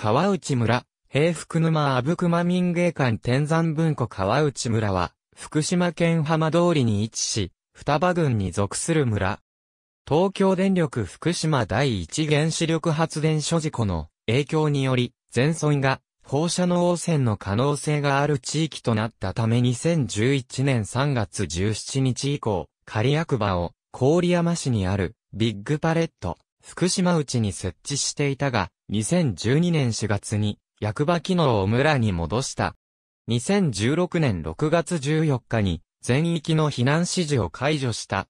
川内村、平福沼阿武隈民芸館天山文庫川内村は、福島県浜通りに位置し、双葉郡に属する村。東京電力福島第一原子力発電所事故の影響により、全村が放射能汚染の可能性がある地域となったため2011年3月17日以降、仮役場を郡山市にあるビッグパレット福島内に設置していたが、2012年4月に役場機能を村に戻した。2016年6月14日に全域の避難指示を解除した。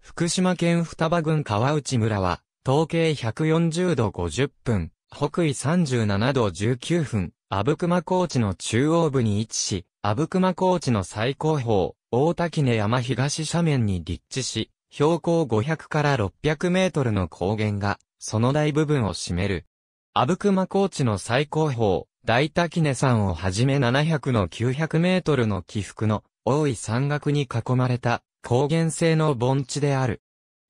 福島県双葉郡川内村は、統計140度50分、北緯37度19分、阿武隈高地の中央部に位置し、阿武隈高地の最高峰、大滝根山東斜面に立地し、標高500から600メートルの高原が、その大部分を占める。阿武隈高地の最高峰、大滝根山をはじめ700の900メートルの起伏の多い山岳に囲まれた高原性の盆地である。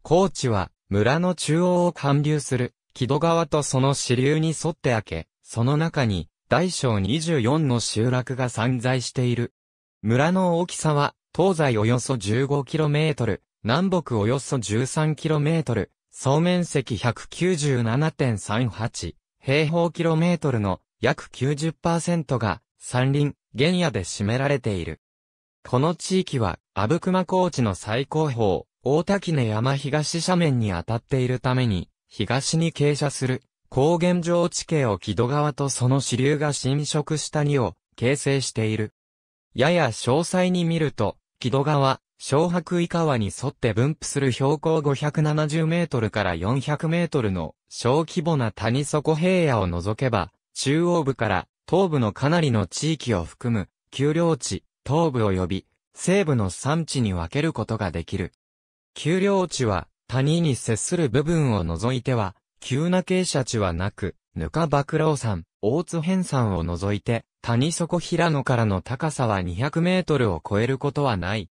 高地は村の中央を貫流する木戸川とその支流に沿って開け、その中に大小24の集落が散在している。村の大きさは東西およそ1 5トル、南北およそ 13km、総面積197.38、平方キロメートルの約90%が山林、原野で占められている。この地域は、阿武隈高地の最高峰、大滝根山東斜面に当たっているために、東に傾斜する、高原上地形を木戸川とその支流が侵食した2を形成している。やや詳細に見ると、木戸川、小白井川に沿って分布する標高570メートルから400メートルの小規模な谷底平野を除けば、中央部から東部のかなりの地域を含む、丘陵地、東部及び西部の山地に分けることができる。丘陵地は谷に接する部分を除いては、急な傾斜地はなく、ぬか曝老山、大津辺山を除いて、谷底平野からの高さは200メートルを超えることはない。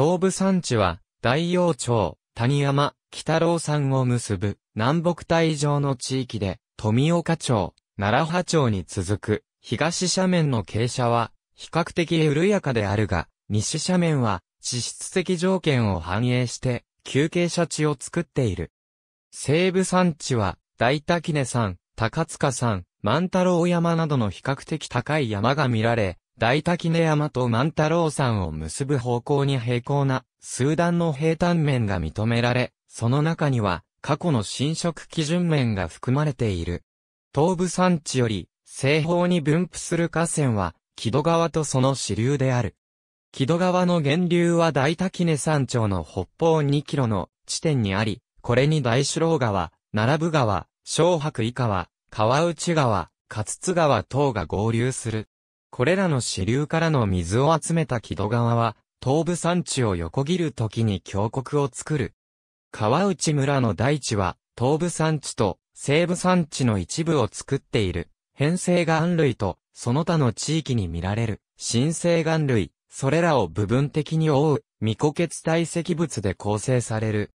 東部山地は、大洋町、谷山、北郎山を結ぶ、南北帯上の地域で、富岡町、奈良葉町に続く、東斜面の傾斜は、比較的緩やかであるが、西斜面は、地質的条件を反映して、休憩斜地を作っている。西部山地は、大滝根山、高塚山、万太郎山などの比較的高い山が見られ、大滝根山と万太郎山を結ぶ方向に平行な、数段の平坦面が認められ、その中には、過去の侵食基準面が含まれている。東部山地より、西方に分布する河川は、木戸川とその支流である。木戸川の源流は大滝根山頂の北方2キロの地点にあり、これに大四郎川、並ぶ川、小白井川、川内川、勝津川等が合流する。これらの支流からの水を集めた木戸川は、東部山地を横切る時に峡谷を作る。川内村の大地は、東部山地と西部山地の一部を作っている、変成岩類と、その他の地域に見られる、新生岩類、それらを部分的に覆う、未固結堆積物で構成される。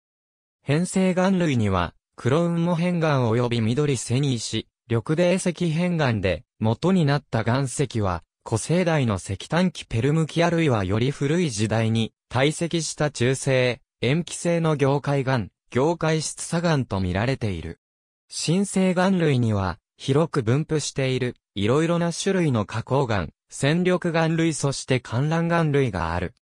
変成岩類には、黒雲も変岩及び緑遷に石、緑泥石変岩で、元になった岩石は、古生代の石炭紀ペルムキあるいはより古い時代に、堆積した中性、塩基性の凝灰岩、凝灰質砂岩と見られている。新生岩類には、広く分布している、いろいろな種類の花崗岩、戦力岩類そして観覧岩類がある。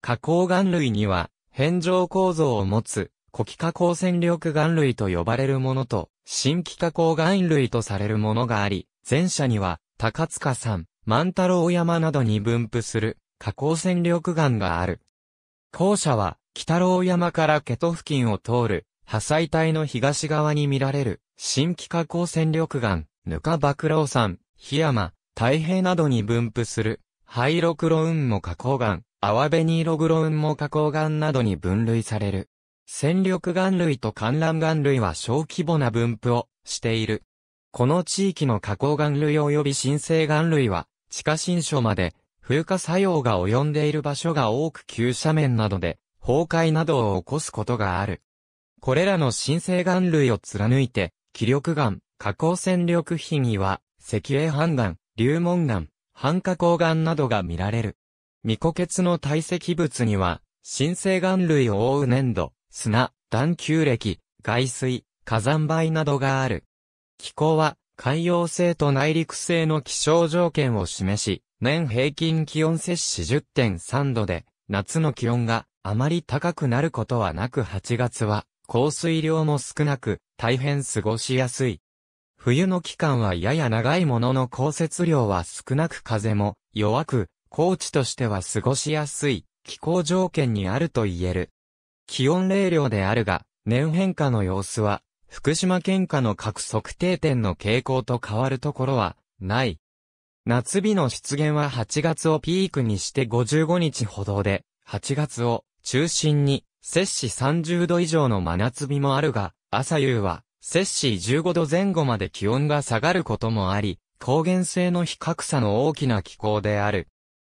花崗岩類には、変状構造を持つ、古気化光戦力岩類と呼ばれるものと、新気化光岩類とされるものがあり、前者には、高塚山、万太郎山などに分布する、河口戦力岩がある。後者は、北郎山からケト付近を通る、破砕帯の東側に見られる、新規河口戦力岩、ぬか曝老山、檜山、太平などに分布する、灰ロウ雲も河口岩、ロ紅色黒雲も河口岩などに分類される。戦力岩類と観覧岩類は小規模な分布をしている。この地域の加工岩類及び新生岩類は、地下新書まで、風化作用が及んでいる場所が多く急斜面などで、崩壊などを起こすことがある。これらの新生岩類を貫いて、気力岩、加工戦力品には、石英半岩、流紋岩、半加工岩などが見られる。未固結の堆積物には、新生岩類を覆う粘土、砂、断球歴、外水、火山灰などがある。気候は海洋性と内陸性の気象条件を示し、年平均気温摂氏10.3度で、夏の気温があまり高くなることはなく8月は降水量も少なく大変過ごしやすい。冬の期間はやや長いものの降雪量は少なく風も弱く、高地としては過ごしやすい気候条件にあると言える。気温0量であるが、年変化の様子は福島県下の各測定点の傾向と変わるところは、ない。夏日の出現は8月をピークにして55日ほどで、8月を中心に、摂氏30度以上の真夏日もあるが、朝夕は、摂氏15度前後まで気温が下がることもあり、高原性の比較差の大きな気候である。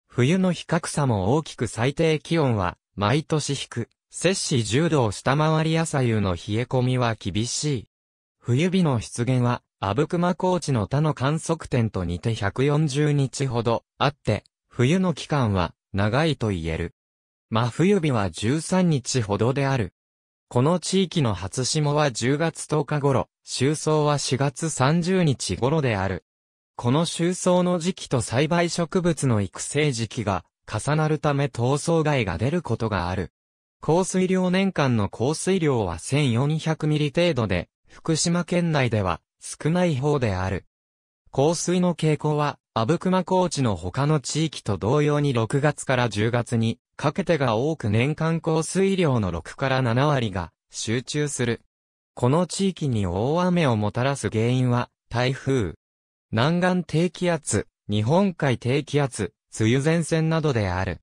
冬の比較差も大きく最低気温は、毎年低く、摂氏10度を下回り朝夕の冷え込みは厳しい。冬日の出現は、阿武隈高地の他の観測点と似て140日ほどあって、冬の期間は長いと言える。真冬日は13日ほどである。この地域の初霜は10月10日頃、収葬は4月30日頃である。この収葬の時期と栽培植物の育成時期が重なるため闘争害が出ることがある。降水量年間の降水量は1400ミリ程度で、福島県内では少ない方である。降水の傾向は、阿武隈高地の他の地域と同様に6月から10月にかけてが多く年間降水量の6から7割が集中する。この地域に大雨をもたらす原因は台風、南岸低気圧、日本海低気圧、梅雨前線などである。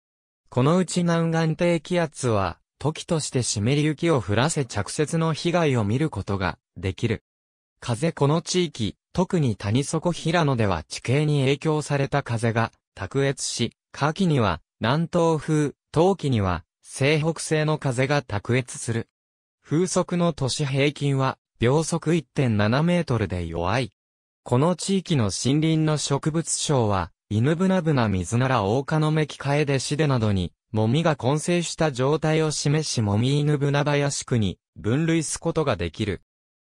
このうち南岸低気圧は時として湿り雪を降らせ着雪の被害を見ることができる。風この地域、特に谷底平野では地形に影響された風が卓越し、夏季には南東風、冬季には西北西の風が卓越する。風速の都市平均は秒速1.7メートルで弱い。この地域の森林の植物省は、犬ブナブナ水ならオオカのメキカエデシデなどにもみが混成した状態を示しもみ犬船林区に分類すことができる。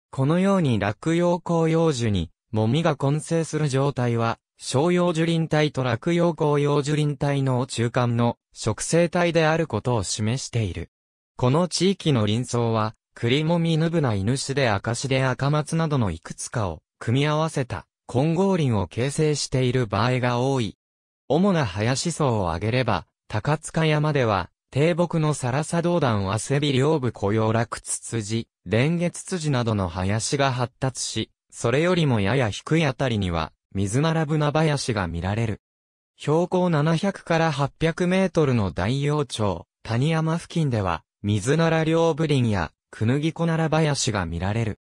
このように落葉紅葉樹に、もみが混成する状態は、小葉樹林帯と落葉紅葉樹林帯の中間の植生帯であることを示している。この地域の林草は、栗もみぬぶな犬種で赤しで赤松などのいくつかを組み合わせた混合林を形成している場合が多い。主な林草を挙げれば、高塚山では、低木のサラサ道断アセビ両部雇用落ツツジ、レンゲツツジなどの林が発達し、それよりもやや低いあたりには、水ならぶな林が見られる。標高700から800メートルの大洋町、谷山付近では、水なら両部林や、くぬぎこなら林が見られる。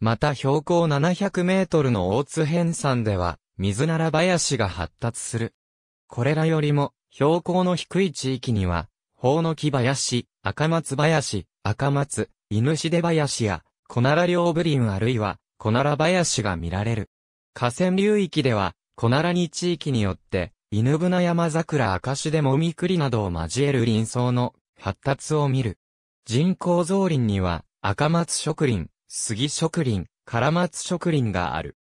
また標高700メートルの大津辺山では、水なら林が発達する。これらよりも、標高の低い地域には、法の木林、赤松林、赤松、犬しで林や、小奈良両部林あるいは、小奈良林が見られる。河川流域では、小奈良に地域によって、犬舟山桜赤しでもみくりなどを交える林草の発達を見る。人工造林には、赤松植林、杉植林、唐松植林がある。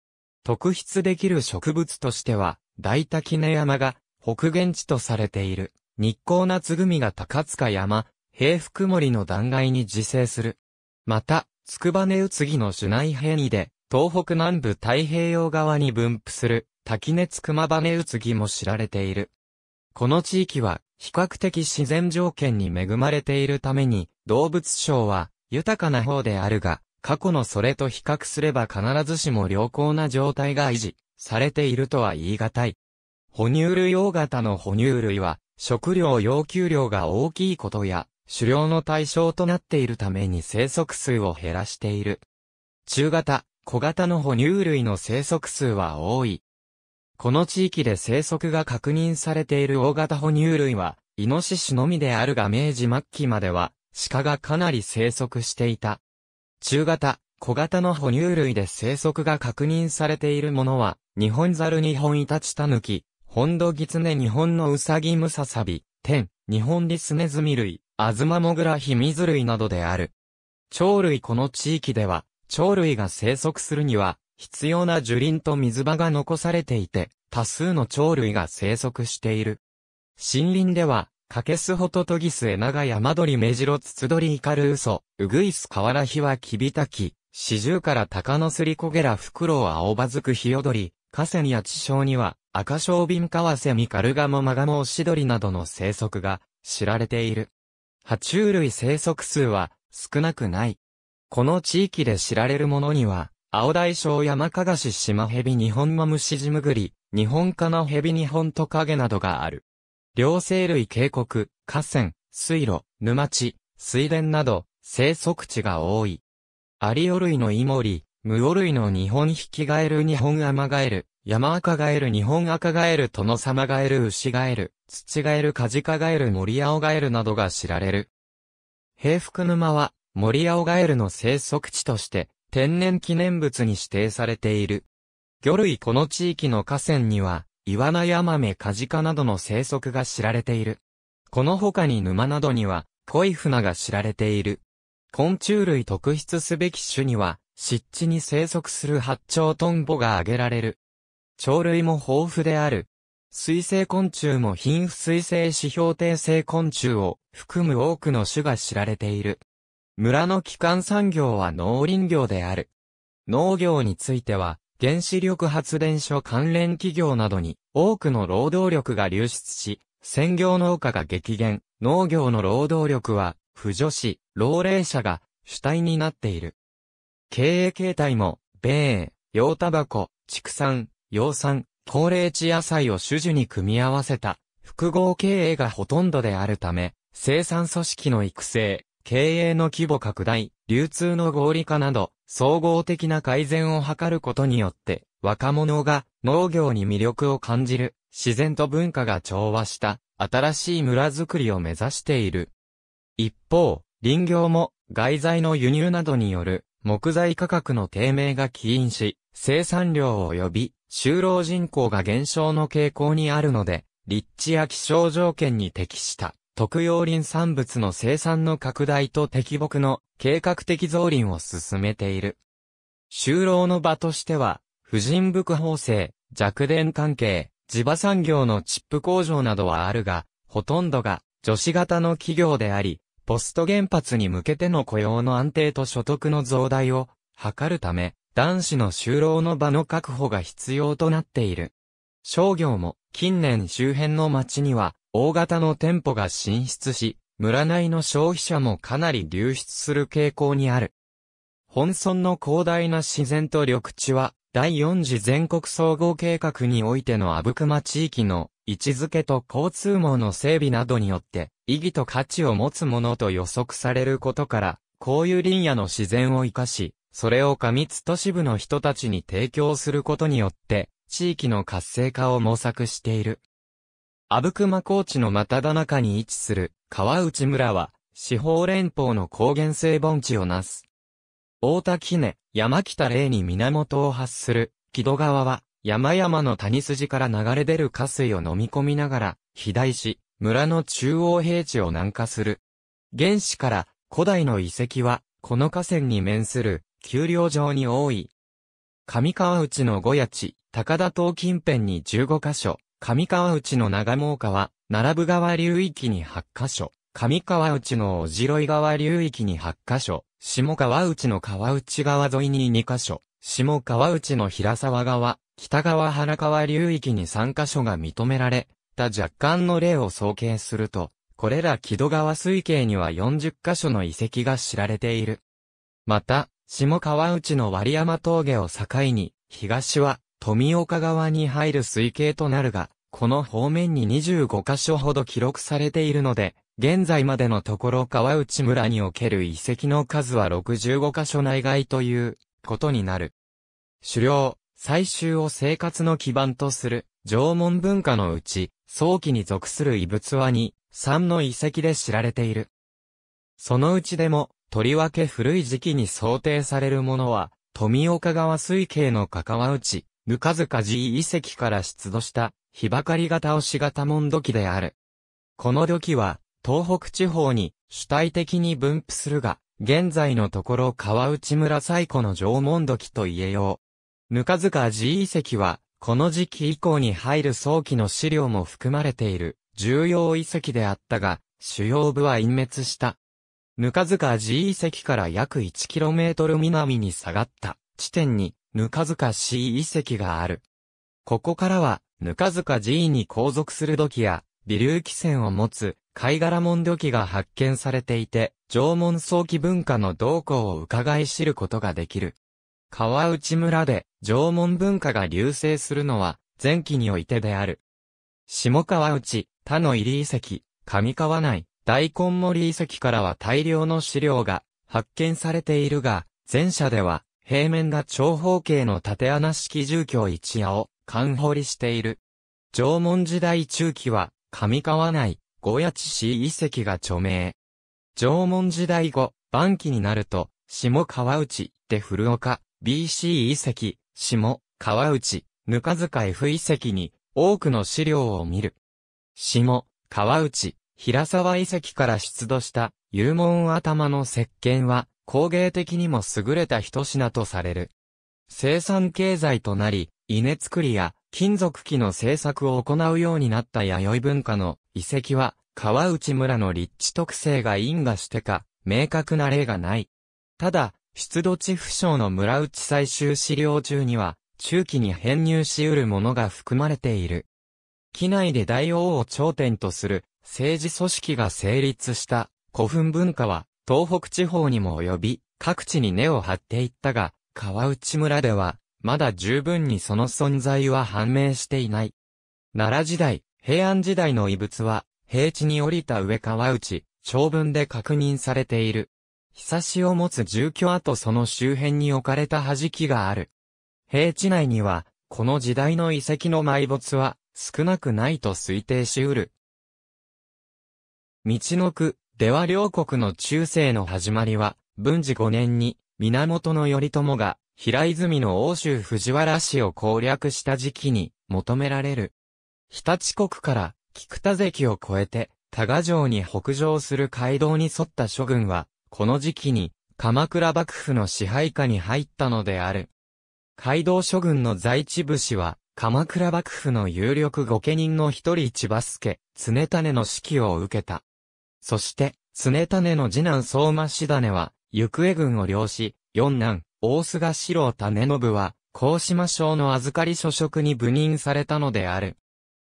特筆できる植物としては、大滝根山が北限地とされている、日光夏組が高塚山、平福森の断崖に自生する。また、筑波根宇津の主内辺にで、東北南部太平洋側に分布する、滝根筑波根宇津も知られている。この地域は、比較的自然条件に恵まれているために、動物省は、豊かな方であるが、過去のそれと比較すれば必ずしも良好な状態が維持されているとは言い難い。哺乳類大型の哺乳類は、食料要求量が大きいことや、狩猟の対象となっているために生息数を減らしている。中型、小型の哺乳類の生息数は多い。この地域で生息が確認されている大型哺乳類は、イノシシのみであるが明治末期までは、鹿がかなり生息していた。中型、小型の哺乳類で生息が確認されているものは、日本ザル日本イタチタヌキ、本土ギツネ日本のウサギムササビ、天、日本リスネズミ類、アズマモグラヒミズ類などである。鳥類この地域では、鳥類が生息するには、必要な樹林と水場が残されていて、多数の鳥類が生息している。森林では、カケスホトトギスエナガヤマドリメジロツツドリイカルウソ、ウグイスカワラヒワキビタキ、シジュウカラタカノスリコゲラフクロウアオバズクヒヨドリ、河川や地小には、赤小瓶カワセミカルガモマガモオシドリなどの生息が知られている。爬虫類生息数は少なくない。この地域で知られるものには、青大小山かがし島蛇日本マムシジムグリ、日本科の蛇日本トカゲなどがある。両生類渓谷、河川、水路、沼地、水田など、生息地が多い。アリオ類のイモリ、ムオ類の日本ヒキガエル日本アマガエル、山赤ガエル、日本赤ガエル、殿様ガエル、牛ガエル、土ガエル、カジカガエル、森青ガエルなどが知られる。平福沼は、森青ガエルの生息地として、天然記念物に指定されている。魚類この地域の河川には、イワナヤマメカジカなどの生息が知られている。この他に沼などには、コイフナが知られている。昆虫類特筆すべき種には、湿地に生息する八丁トンボが挙げられる。鳥類も豊富である。水生昆虫も貧富水生指標定性昆虫を含む多くの種が知られている。村の基幹産業は農林業である。農業については、原子力発電所関連企業などに多くの労働力が流出し、専業農家が激減、農業の労働力は、不助子、老齢者が主体になっている。経営形態も、米洋タバコ、畜産、養蚕、高齢地野菜を種樹に組み合わせた複合経営がほとんどであるため、生産組織の育成、経営の規模拡大、流通の合理化など、総合的な改善を図ることによって、若者が農業に魅力を感じる、自然と文化が調和した、新しい村づくりを目指している。一方、林業も、外材の輸入などによる、木材価格の低迷が起因し、生産量及び就労人口が減少の傾向にあるので、立地や気象条件に適した特養林産物の生産の拡大と適木の計画的増林を進めている。就労の場としては、婦人服法制、弱電関係、地場産業のチップ工場などはあるが、ほとんどが女子型の企業であり、ポスト原発に向けての雇用の安定と所得の増大を図るため、男子の就労の場の確保が必要となっている。商業も近年周辺の町には大型の店舗が進出し、村内の消費者もかなり流出する傾向にある。本村の広大な自然と緑地は第4次全国総合計画においての阿武隈地域の位置づけと交通網の整備などによって意義と価値を持つものと予測されることから、こういう林野の自然を生かし、それを過密都市部の人たちに提供することによって、地域の活性化を模索している。阿武隈高地の真田中に位置する川内村は、四方連邦の高原性盆地をなす。大田木根、山北霊に源を発する、木戸川は、山々の谷筋から流れ出る河水を飲み込みながら、肥大し、村の中央平地を南下する。原始から古代の遺跡は、この河川に面する丘陵上に多い。上川内の五谷地、高田島近辺に15カ所、上川内の長毛川、並ぶ川流域に8カ所、上川内のおじろい川流域に8カ所、下川内の川内川沿いに2カ所、下川内の平沢川、北川原川流域に3カ所が認められ、た若干の例を総計すると、これら木戸川水系には40カ所の遺跡が知られている。また、下川内の割山峠を境に、東は富岡川に入る水系となるが、この方面に25箇所ほど記録されているので、現在までのところ川内村における遺跡の数は65箇所内外ということになる。狩猟、採集を生活の基盤とする縄文文化のうち、早期に属する遺物は2、3の遺跡で知られている。そのうちでも、とりわけ古い時期に想定されるものは、富岡川水系の関わ内、ぬかずか寺遺跡から出土した、日ばかり型押し型門土器である。この土器は、東北地方に主体的に分布するが、現在のところ川内村最古の縄文土器と言えよう。ぬかずか寺遺跡は、この時期以降に入る早期の資料も含まれている重要遺跡であったが、主要部は隠滅した。ぬかずか寺遺跡から約 1km 南に下がった地点に、ぬかずか C 遺跡がある。ここからは、ぬかずか寺に後続する土器や、微流器線を持つ、貝殻門土器が発見されていて、縄文早期文化の動向を伺い知ることができる。川内村で縄文文化が流星するのは前期においてである。下川内、他の入遺跡、上川内、大根森遺跡からは大量の資料が発見されているが、前者では平面が長方形の縦穴式住居一夜を勘掘りしている。縄文時代中期は上川内、五谷地市遺跡が著名。縄文時代後、晩期になると、下川内、で古岡、BC 遺跡、下川内、ぬか塚 F 遺跡に多くの資料を見る。下川内、平沢遺跡から出土した幽門頭の石鹸は工芸的にも優れた一品とされる。生産経済となり、稲作りや金属器の製作を行うようになった弥生文化の遺跡は川内村の立地特性が因果してか明確な例がない。ただ、出土地不詳の村内採集資料中には中期に編入し得るものが含まれている。機内で大王を頂点とする政治組織が成立した古墳文化は東北地方にも及び各地に根を張っていったが、川内村ではまだ十分にその存在は判明していない。奈良時代、平安時代の遺物は平地に降りた上川内、長文で確認されている。日差しを持つ住居跡その周辺に置かれた弾きがある。平地内には、この時代の遺跡の埋没は少なくないと推定しうる。道の区では両国の中世の始まりは、文治5年に源頼朝が平泉の欧州藤原氏を攻略した時期に求められる。日立国から菊田関を越えて、多賀城に北上する街道に沿った諸軍は、この時期に鎌倉幕府の支配下に入ったのである。街道諸軍の在地武士は、鎌倉幕府の有力御家人の一人千葉助、常種の指揮を受けた。そして、常種の次男相馬氏種は、行方軍を領し、四男、大須賀四郎種信は、高島省の預かり所職に部任されたのである。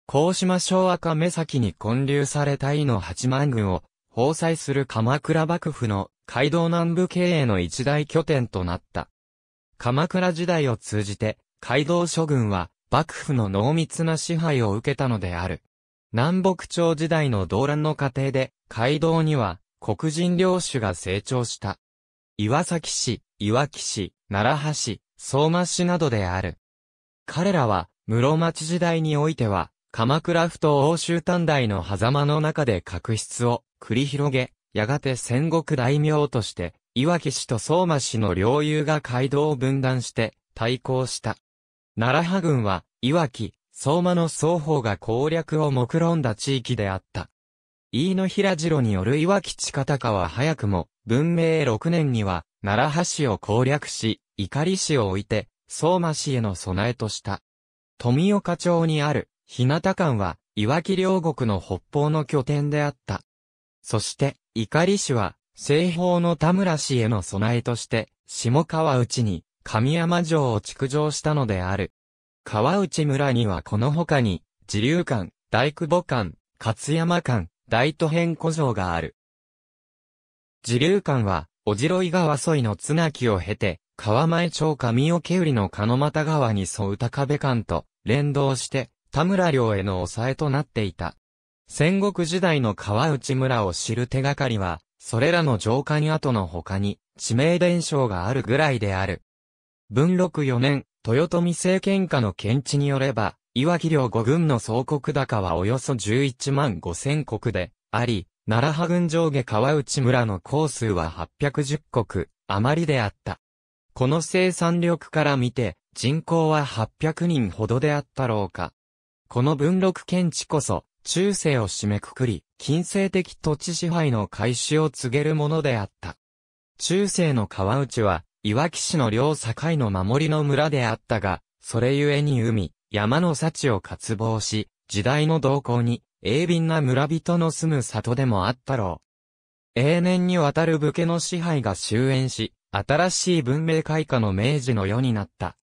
高島省赤目先に建立された伊の八幡軍を、包載する鎌倉幕府の街道南部経営の一大拠点となった。鎌倉時代を通じて、街道諸軍は、幕府の濃密な支配を受けたのである。南北朝時代の動乱の過程で、街道には、黒人領主が成長した。岩崎市、岩木市、奈良市、相馬市などである。彼らは、室町時代においては、鎌倉府と欧州短大の狭間の中で確執を繰り広げ、やがて戦国大名として、岩木氏と相馬氏の領有が街道を分断して対抗した。奈良派軍は、岩木、相馬の双方が攻略を目論んだ地域であった。飯野平次郎による岩地方かは早くも、文明6年には、奈良橋を攻略し、怒り市を置いて、相馬市への備えとした。富岡町にある、日向館は、岩木両国の北方の拠点であった。そして、怒り市は、西方の田村市への備えとして、下川内に、神山城を築城したのである。川内村にはこの他に、自流館、大久保館、勝山館、大都編古城がある。自流館は、おじろい川沿いの綱木を経て、川前町上う売の鹿又川に沿う高部間と連動して田村領への抑えとなっていた。戦国時代の川内村を知る手がかりは、それらの城下に跡の他に地名伝承があるぐらいである。文禄4年、豊臣政権下の検地によれば、岩木領五軍の総国高はおよそ11万5千国で、あり、奈良派軍上下川内村の高数は810国、余りであった。この生産力から見て、人口は800人ほどであったろうか。この文禄県地こそ、中世を締めくくり、近世的土地支配の開始を告げるものであった。中世の川内は、いわき市の両境の守りの村であったが、それゆえに海、山の幸を渇望し、時代の動向に、鋭敏な村人の住む里でもあったろう。永年にわたる武家の支配が終焉し、新しい文明開化の明治の世になった。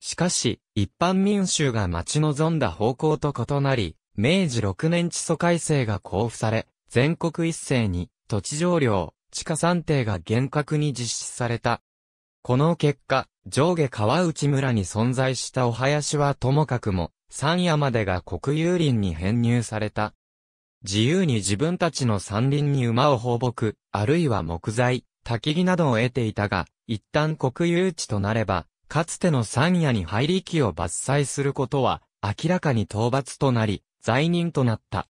しかし、一般民衆が待ち望んだ方向と異なり、明治6年地租改正が交付され、全国一斉に、土地上領、地下算定が厳格に実施された。この結果、上下川内村に存在したお囃子はともかくも、山野までが国有林に編入された。自由に自分たちの山林に馬を放牧、あるいは木材、焚木などを得ていたが、一旦国有地となれば、かつての山野に入り木を伐採することは、明らかに討伐となり、罪人となった。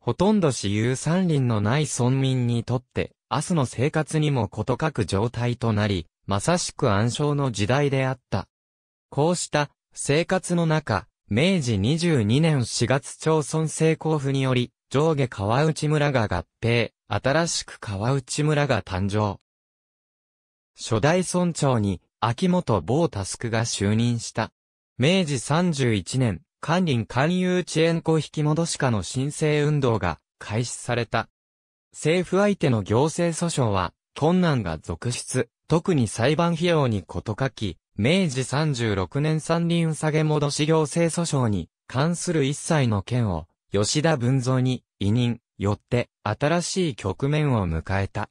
ほとんど私有山林のない村民にとって、明日の生活にも事欠く状態となり、まさしく暗礁の時代であった。こうした生活の中、明治22年4月町村成功府により、上下川内村が合併、新しく川内村が誕生。初代村長に、秋元某佑が就任した。明治31年、官林勧誘遅延庫引き戻しかの申請運動が開始された。政府相手の行政訴訟は、困難が続出。特に裁判費用に事欠き、明治36年三輪下げ戻し行政訴訟に関する一切の件を、吉田文蔵に委任、よって新しい局面を迎えた。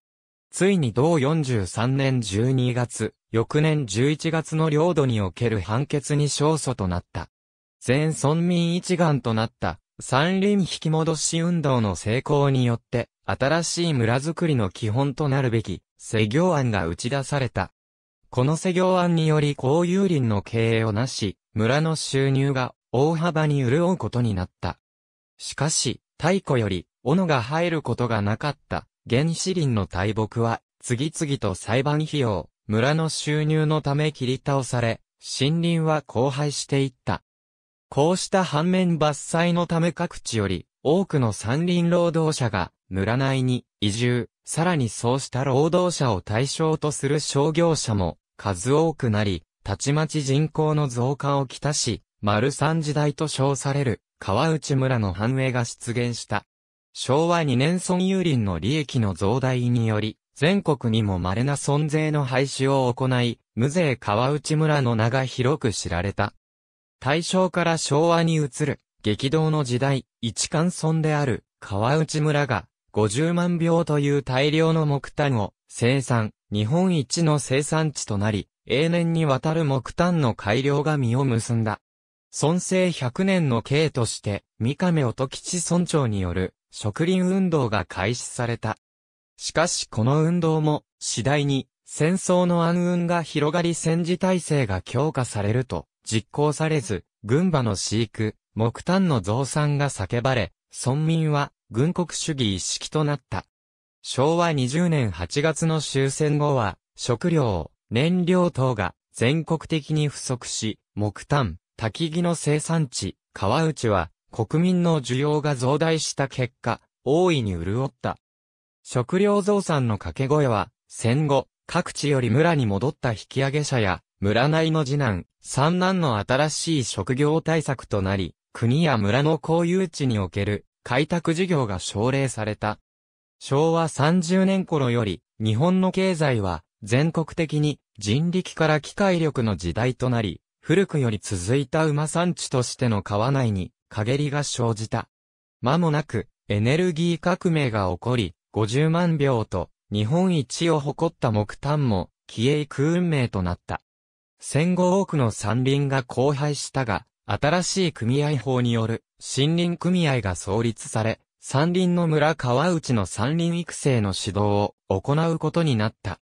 ついに同43年12月、翌年11月の領土における判決に勝訴となった。全村民一丸となった三輪引き戻し運動の成功によって、新しい村づくりの基本となるべき施業案が打ち出された。この施業案により公有林の経営をなし、村の収入が大幅に潤うことになった。しかし、太古より、斧が入ることがなかった、原始林の大木は、次々と裁判費用、村の収入のため切り倒され、森林は荒廃していった。こうした反面伐採のため各地より、多くの山林労働者が、村内に移住、さらにそうした労働者を対象とする商業者も数多くなり、たちまち人口の増加をきたし、丸三時代と称される川内村の繁栄が出現した。昭和2年村有林の利益の増大により、全国にも稀な存税の廃止を行い、無税川内村の名が広く知られた。大正から昭和に移る、激動の時代、一貫村である川内村が、50万秒という大量の木炭を生産、日本一の生産地となり、永年にわたる木炭の改良が実を結んだ。村政100年の刑として、三亀音吉村長による植林運動が開始された。しかしこの運動も次第に戦争の暗雲が広がり戦時体制が強化されると実行されず、軍馬の飼育、木炭の増産が叫ばれ、村民は軍国主義一式となった。昭和20年8月の終戦後は、食料、燃料等が全国的に不足し、木炭、焚き木の生産地、川内は国民の需要が増大した結果、大いに潤った。食料増産の掛け声は、戦後、各地より村に戻った引き上げ者や、村内の次男、三男の新しい職業対策となり、国や村の公有地における開拓事業が奨励された。昭和30年頃より、日本の経済は全国的に人力から機械力の時代となり、古くより続いた馬産地としての川内に陰りが生じた。間もなくエネルギー革命が起こり、50万秒と日本一を誇った木炭も消え行く運命となった。戦後多くの山林が荒廃したが、新しい組合法による森林組合が創立され、山林の村川内の山林育成の指導を行うことになった。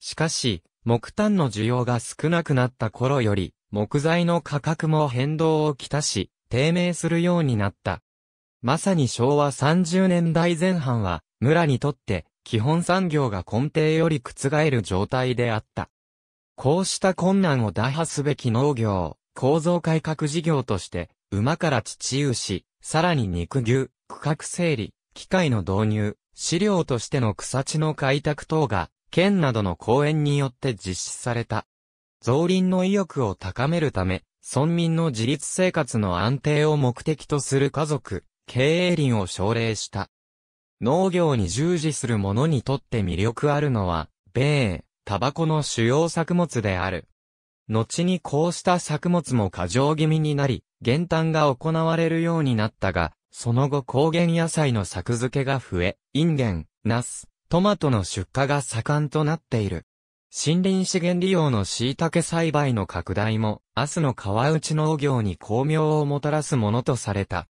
しかし、木炭の需要が少なくなった頃より、木材の価格も変動をきたし、低迷するようになった。まさに昭和30年代前半は、村にとって、基本産業が根底より覆る状態であった。こうした困難を打破すべき農業、構造改革事業として、馬から父牛、さらに肉牛、区画整理、機械の導入、飼料としての草地の開拓等が、県などの公園によって実施された。増林の意欲を高めるため、村民の自立生活の安定を目的とする家族、経営林を奨励した。農業に従事する者にとって魅力あるのは、米タバコの主要作物である。後にこうした作物も過剰気味になり、減反が行われるようになったが、その後高原野菜の作付けが増え、インゲン、ナス、トマトの出荷が盛んとなっている。森林資源利用の椎茸栽培の拡大も、明日の川内農業に巧妙をもたらすものとされた。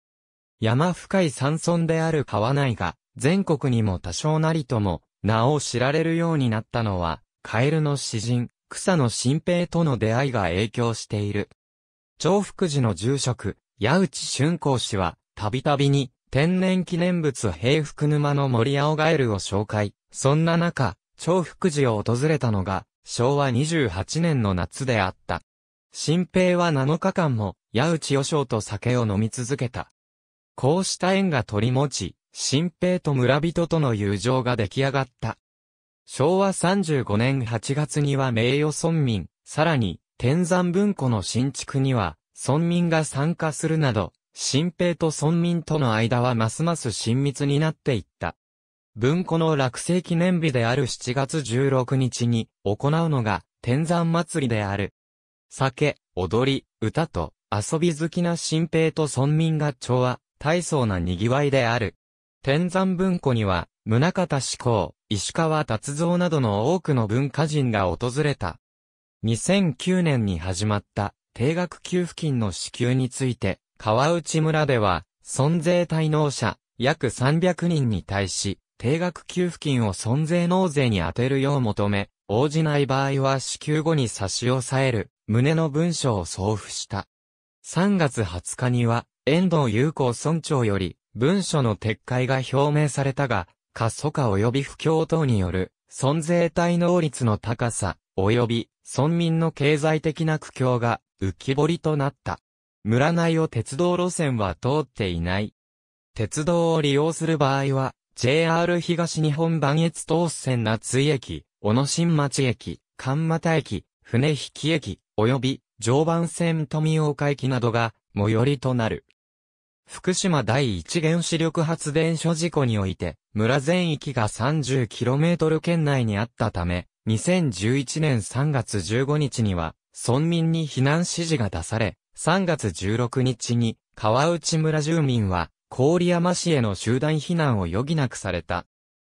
山深い山村である川内が、全国にも多少なりとも、名を知られるようになったのは、カエルの詩人、草野新平との出会いが影響している。長福寺の住職、矢内俊光氏は、たびたびに、天然記念物平福沼の森青ガエルを紹介。そんな中、長福寺を訪れたのが、昭和28年の夏であった。新平は7日間も、矢内与尚と酒を飲み続けた。こうした縁が取り持ち、新平と村人との友情が出来上がった。昭和35年8月には名誉村民、さらに、天山文庫の新築には、村民が参加するなど、新兵と村民との間はますます親密になっていった。文庫の落成記念日である7月16日に行うのが天山祭りである。酒、踊り、歌と遊び好きな新兵と村民が調和、大層な賑わいである。天山文庫には宗方志向、石川達造などの多くの文化人が訪れた。2009年に始まった定額給付金の支給について、川内村では、存税滞納者、約300人に対し、定額給付金を存税納税に充てるよう求め、応じない場合は支給後に差し押さえる、旨の文書を送付した。3月20日には、遠藤友好村長より、文書の撤回が表明されたが、過疎化及び不況等による、存税滞納率の高さ、及び、村民の経済的な苦境が、浮き彫りとなった。村内を鉄道路線は通っていない。鉄道を利用する場合は、JR 東日本磐越東線夏井駅、小野新町駅、神又駅、船引駅、及び常磐線富岡駅などが最寄りとなる。福島第一原子力発電所事故において、村全域が 30km 圏内にあったため、2011年3月15日には、村民に避難指示が出され、3月16日に、川内村住民は、郡山市への集団避難を余儀なくされた。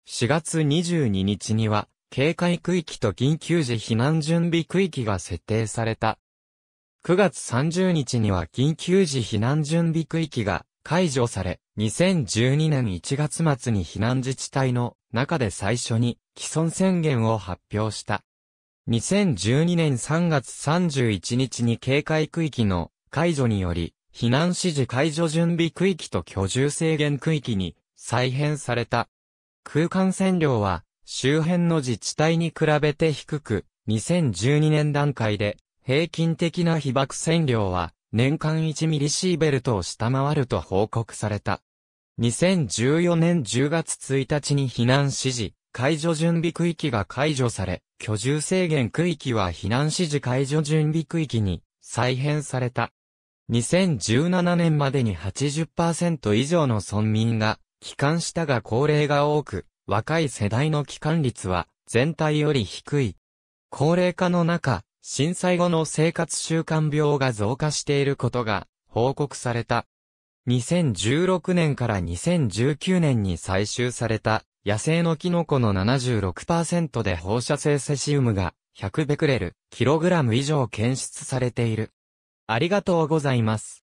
4月22日には、警戒区域と緊急時避難準備区域が設定された。9月30日には緊急時避難準備区域が解除され、2012年1月末に避難自治体の中で最初に既存宣言を発表した。2012年3月31日に警戒区域の解除により、避難指示解除準備区域と居住制限区域に再編された。空間線量は周辺の自治体に比べて低く、2012年段階で平均的な被爆線量は年間1ミリシーベルトを下回ると報告された。2014年10月1日に避難指示、解除準備区域が解除され、居住制限区域は避難指示解除準備区域に再編された。2017年までに80%以上の村民が帰還したが高齢が多く、若い世代の帰還率は全体より低い。高齢化の中、震災後の生活習慣病が増加していることが報告された。2016年から2019年に採集された野生のキノコの76%で放射性セシウムが100ベクレル、キログラム以上検出されている。ありがとうございます。